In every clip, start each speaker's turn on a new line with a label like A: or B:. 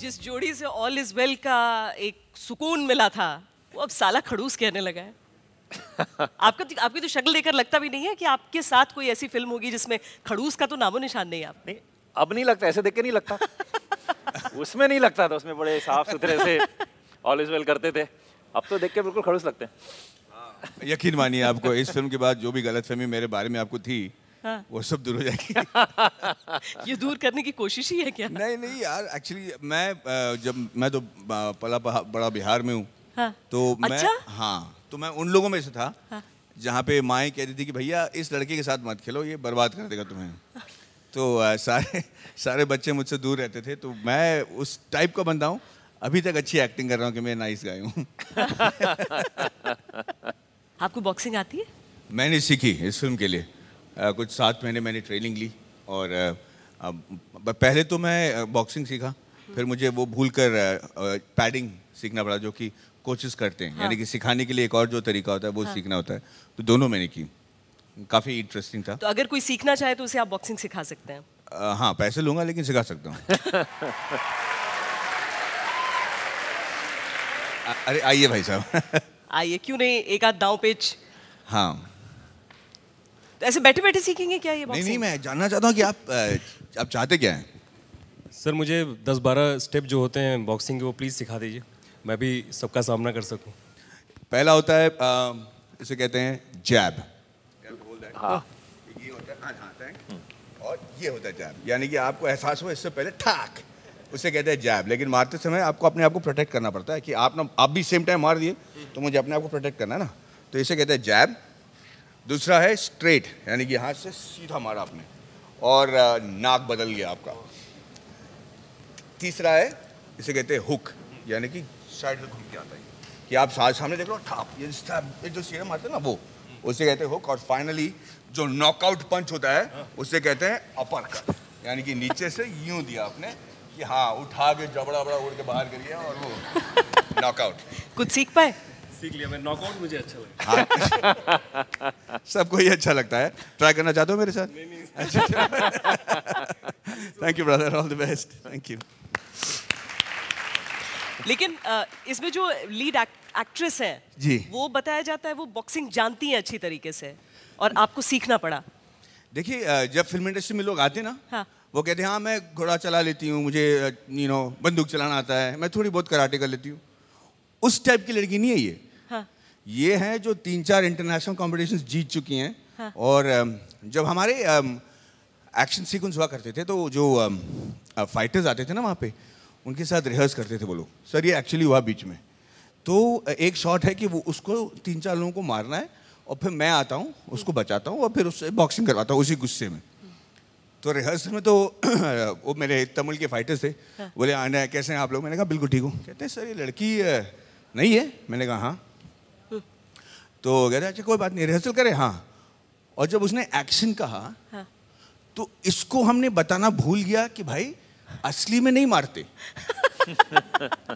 A: जिस जोड़ी से ऑल इज वेल का एक सुकून मिला था वो अब साला खड़ूस कहने लगा है आपका तो, आपकी तो शक्ल देखकर लगता भी नहीं है कि आपके साथ कोई ऐसी फिल्म होगी जिसमें खड़ूस का तो नामो निशान नहीं है आप नहीं
B: अब नहीं लगता ऐसे देख के नहीं लगता उसमें नहीं लगता था उसमें बड़े साफ सुथरे से ऑल इज वेल करते थे अब तो देख के बिल्कुल खड़ूस लगते हैं
C: हाँ, यकीन मानिए आपको इस फिल्म के बाद जो भी गलतफहमी मेरे बारे में आपको थी हाँ. वो सब दूर हो जाएगी ये दूर करने की कोशिश ही है क्या नहीं नहीं यार एक्चुअली मैं जब मैं तो पला बड़ा बिहार में हूँ हाँ. तो अच्छा? मैं हाँ तो मैं उन लोगों में से था हाँ. जहाँ पे माए कहती थी कि भैया इस लड़के के साथ मत खेलो ये बर्बाद कर देगा तुम्हें तो सारे सारे बच्चे मुझसे दूर रहते थे तो मैं उस टाइप का बंदा हूँ अभी तक अच्छी एक्टिंग कर रहा हूँ कि मैं नाइस गाय हूँ
A: आपको बॉक्सिंग आती है
C: मैंने सीखी इस फिल्म के लिए कुछ सात महीने मैंने ट्रेनिंग ली और पहले तो मैं बॉक्सिंग सीखा फिर मुझे वो भूल कर पैडिंग सीखना पड़ा जो कि कोचेस करते हैं हाँ। यानी कि सिखाने के लिए एक और जो तरीका होता है वो हाँ। सीखना होता है तो दोनों मैंने की काफ़ी इंटरेस्टिंग था तो
A: अगर कोई सीखना चाहे तो उसे आप बॉक्सिंग सिखा सकते हैं
C: हाँ पैसे लूँगा लेकिन सिखा सकता हूँ अरे आइए भाई साहब
A: आइए क्यों नहीं एक आध दाव पेच हाँ तो ऐसे बैठे बैठे सीखेंगे क्या ये नहीं नहीं मैं
B: जानना चाहता हूँ कि आप आप चाहते क्या हैं सर मुझे दस बारह स्टेप जो होते हैं बॉक्सिंग के वो प्लीज़ सिखा दीजिए मैं भी सबका सामना कर सकूँ पहला होता है आ, इसे कहते हैं
C: जैब हाँ। ये होता है हाँ, हाँ, और ये होता है जैब यानी कि आपको एहसास हो इससे पहले ठाक उसे कहते हैं जैब लेकिन मारते समय आपको अपने आप को प्रोटेक्ट करना पड़ता है कि आप ना आप भी सेम टाइम मार दिए तो मुझे अपने आप को प्रोटेक्ट करना है ना तो इसे कहते हैं जैब दूसरा है स्ट्रेट यानी कि हाथ से सीधा मारा आपने और नाक बदल गया आपका तीसरा है इसे कहते हैं हुक यानी कि साइड में घूम के आता है कि आप सामने देख लो ठाप ये ये जो सीधा मारते हैं ना वो उसे कहते हैं हुक और फाइनली जो नॉकआउट पंच होता है उसे कहते हैं अपर कट यानी कि नीचे से यूं दिया आपने कि हाँ उठा के जबड़ा बड़ा उड़ के बाहर करिए और वो नॉकआउट
A: कुछ सीख पाए
B: सीख लिया मैं नॉकआउट मुझे अच्छा लगता
C: है हाँ। सबको ये अच्छा लगता है ट्राई करना चाहते हो मेरे साथ thank you brother all the best thank you
A: लेकिन इसमें जो लीड एक्ट्रेस है जी वो बताया जाता है वो बॉक्सिंग जानती है अच्छी तरीके से और आपको सीखना पड़ा
C: देखिए जब फिल्म इंडस्ट्री में लोग आते ना हाँ वो कहते हैं हाँ मैं घोड़ा चला लेती हूँ मुझे यू नो बंदूक चलाना आता है मैं थोड़ी बहुत कराटे कर लेती हूँ उस टाइप की लड़की नहीं है ये ये हैं जो तीन चार इंटरनेशनल कॉम्पिटिशन जीत चुकी हैं हाँ। और जब हमारे एक्शन सीक्वेंस हुआ करते थे तो जो फाइटर्स आते थे ना वहाँ पे उनके साथ रिहर्स करते थे वो लोग सर ये एक्चुअली हुआ बीच में तो एक शॉट है कि वो उसको तीन चार लोगों को मारना है और फिर मैं आता हूँ उसको बचाता हूँ और फिर उससे बॉक्सिंग करवाता हूँ उसी गुस्से में तो रिहर्सल में तो वो मेरे तमिल के फाइटर्स थे हाँ। बोले आने कैसे हैं आप लोग मैंने कहा बिल्कुल ठीक हूँ कहते हैं सर ये लड़की नहीं है मैंने कहा हाँ तो कह रहे अच्छा कोई बात नहीं रिहर्सल करे हाँ और जब उसने एक्शन कहा हाँ। तो इसको हमने बताना भूल गया कि भाई असली में नहीं मारते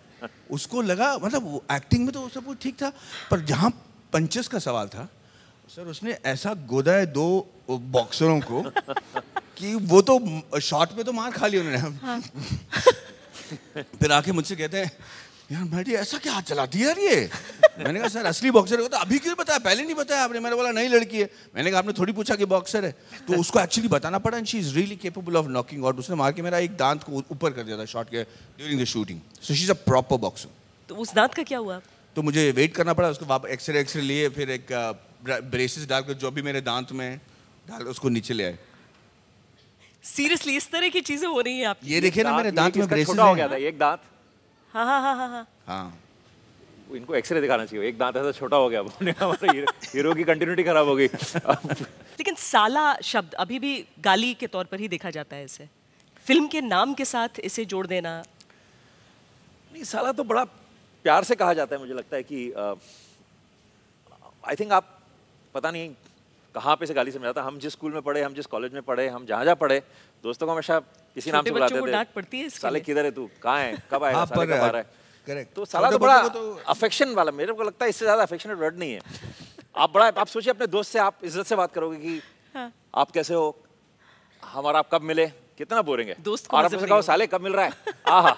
C: उसको लगा मतलब एक्टिंग में तो सब कुछ ठीक था पर जहाँ पंचस का सवाल था सर उसने ऐसा गोदा है दो बॉक्सरों को कि वो तो शॉट में तो मार खा ली उन्होंने हाँ। फिर आके मुझसे कहते हैं यार मैडी ऐसा क्या हाथ चला दिया यार ये मैंने कहा सर असली बॉक्सर है तो अभी क्यों बताया पहले नहीं बताया आपने मैंने बोला नई लड़की है मैंने कहा आपने थोड़ी पूछा कि बॉक्सर है तो उसको एक्चुअली बताना पड़ा and she is really capable of knocking out उसने मार के मेरा एक दांत को ऊपर कर दिया था शॉट के during the shooting so she is a proper boxer
A: तो उस दांत का क्या हुआ
C: तो मुझे वेट करना पड़ा उसको वापस एक्सरे एक्सरे लिए फिर एक ब्रेसिस डालकर जो भी मेरे दांत में डाल उसको नीचे ले आए
A: सीरियसली इस तरह की चीजें हो रही है आप ये देखिए ना मेरे दांत में
C: ब्रेसिस हो गया था
B: एक दांत
A: हाँ, हाँ,
B: हाँ, इनको एक्सरे दिखाना चाहिए एक दांत ऐसा छोटा हो गया हीरो की कंटिन्यूटी खराब हो गई लेकिन
A: साला शब्द अभी भी गाली के तौर पर ही देखा जाता है इसे फिल्म के नाम के साथ इसे जोड़ देना
B: नहीं साला तो बड़ा प्यार से कहा जाता है मुझे लगता है कि आई थिंक आप पता नहीं कहाँ पे से गाली समझा था हम जिस स्कूल में पढ़े हम जिस कॉलेज में पढ़े हम जहाँ जहाँ पढ़े दोस्तों को हमेशा इसी नाम से बुलाते थे साले किधर है तू कहाँ है कब आएगा हाँ, साले कब आ रहा है करेक्ट तो साला तो बड़ा अफेक्शन तो वाला मेरे को लगता है इससे ज़्यादा अफेक्शनेट वर्ड नहीं है आप बड़ा आप सोचिए अपने दोस्त से आप इज्जत से बात करोगे कि हाँ। आप कैसे हो हमारा आप कब मिले कितना बोरेंगे दोस्त और आपसे कहो साले कब मिल रहा है आहा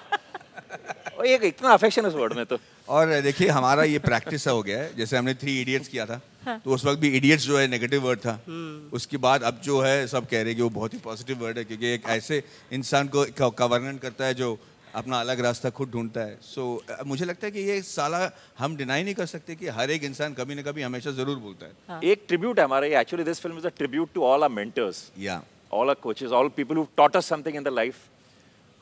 B: ये इतना अफेक्शन है उस वर्ड में तो
C: और देखिए हमारा ये प्रैक्टिस हो गया है जैसे हमने थ्री इडियट्स किया था हाँ। तो उस वक्त भी इडियट्स जो है नेगेटिव वर्ड था हम्म। उसके बाद अब जो है सब कह रहे हैं कि वो बहुत ही पॉजिटिव वर्ड है क्योंकि एक ऐसे इंसान को का वर्णन करता है जो अपना अलग रास्ता खुद ढूंढता है सो so, मुझे लगता है कि ये साला हम डिनाई नहीं कर सकते कि हर एक इंसान कभी ना कभी हमेशा जरूर बोलता
B: है हाँ. एक ट्रिब्यूट है हमारा actually this film is a tribute to all our mentors या all our coaches all people who taught us something in the life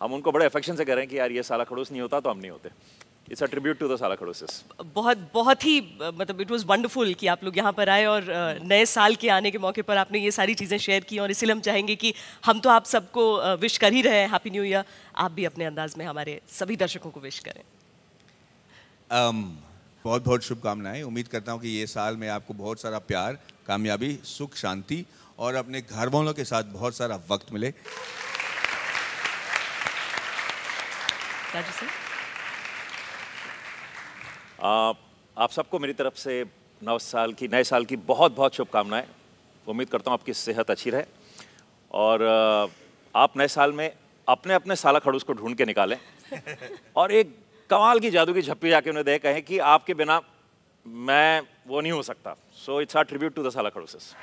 B: हम उनको बड़े अफेक्शन से कह रहे हैं कि यार ये साला खड़ूस नहीं होता तो हम नहीं होते it's a tribute to the खड़ोसिस
A: बहुत बहुत ही मतलब इट वाज वंडरफुल कि आप लोग यहाँ पर आए और नए साल के आने के मौके पर आपने ये सारी चीज़ें शेयर की और इसीलिए हम चाहेंगे कि हम तो आप सबको विश कर ही रहे हैं हैप्पी न्यू ईयर आप भी अपने अंदाज में हमारे सभी दर्शकों को विश करें
C: um, बहुत बहुत शुभकामनाएं उम्मीद करता हूँ कि ये साल में आपको बहुत सारा प्यार कामयाबी सुख शांति और अपने घर वालों के साथ बहुत सारा वक्त मिले
A: राजू सर
B: आप सबको मेरी तरफ से नव साल की नए साल की बहुत बहुत शुभकामनाएं उम्मीद करता हूँ आपकी सेहत अच्छी रहे और आप नए साल में अपने अपने साला खड़ूस को ढूंढ के निकालें और एक कमाल की जादू की झप्पी जाके उन्हें दे कहें कि आपके बिना मैं वो नहीं हो सकता so it's our tribute to the साला खड़ूस